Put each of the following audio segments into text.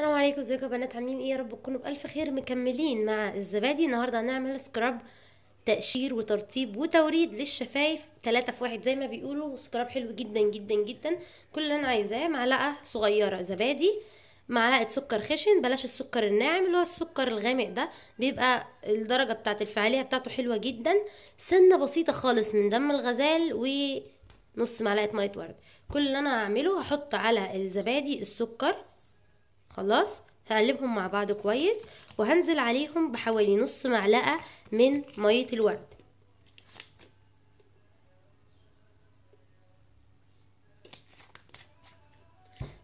السلام عليكم ازيكم يا بنات عاملين ايه يا رب تكونوا بالف خير مكملين مع الزبادي النهارده هنعمل سكراب تقشير وترطيب وتوريد للشفايف ثلاثة في واحد زي ما بيقولوا سكراب حلو جدا جدا جدا كل اللي انا عايزاه معلقه صغيره زبادي معلقه سكر خشن بلاش السكر الناعم اللي هو السكر الغامق ده بيبقى الدرجه بتاعه الفعاليه بتاعته حلوه جدا سنه بسيطه خالص من دم الغزال و نص معلقه ميه ورد كل اللي انا هعمله هحط على الزبادي السكر خلاص هقلبهم مع بعض كويس وهنزل عليهم بحوالي نص معلقة من مية الورد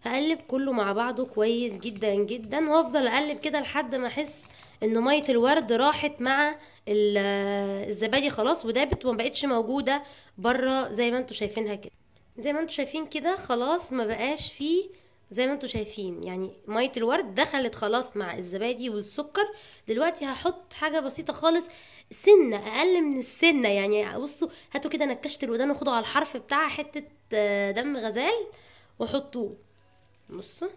هقلب كله مع بعضه كويس جدا جدا وافضل اقلب كده لحد ما احس ان ميه الورد راحت مع الزبادي خلاص ودابت وما بقتش موجوده بره زي ما انتوا شايفينها كده زي ما انتوا شايفين كده خلاص ما بقاش فيه زي ما انتم شايفين يعني ميه الورد دخلت خلاص مع الزبادي والسكر دلوقتي هحط حاجه بسيطه خالص سنه اقل من السنه يعني بصوا هاتوا كده نكشت الودان وخدوا على الحرف بتاعها حته آه، دم غزال وحطوه بصوا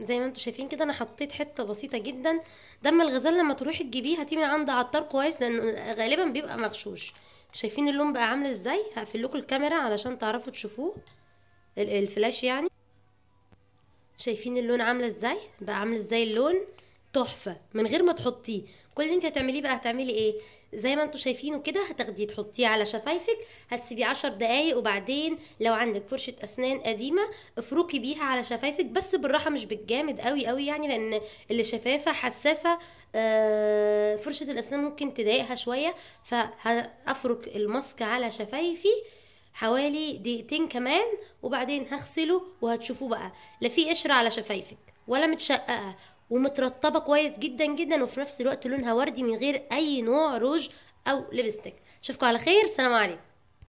زي ما انتم شايفين كده انا حطيت حته بسيطه جدا دم الغزال لما تروحي تجيبيه هاتيه من عند عطار كويس لانه غالبا بيبقى مغشوش شايفين اللون بقى عامل ازاي هقفل لكم الكاميرا علشان تعرفوا تشوفوه الفلاش يعني شايفين اللون عامله ازاي بقى عامل ازاي اللون تحفه من غير ما تحطيه كل اللي انت هتعمليه بقى هتعملي ايه زي ما انتوا شايفينه كده هتاخديه تحطيه على شفايفك هتسيبيه عشر دقايق وبعدين لو عندك فرشه اسنان قديمه افركي بيها على شفايفك بس بالراحه مش بالجامد قوي قوي يعني لان اللي شفافه حساسه آه فرشه الاسنان ممكن تضايقها شويه فهفرك الماسك على شفايفي حوالي دقيقتين كمان وبعدين هغسله وهتشوفوه بقى لا في قشرة على شفايفك ولا متشققة ومترطبة كويس جدا جدا وفي نفس الوقت لونها وردي من غير أي نوع روج أو لبستك أشوفكم على خير سلام عليكم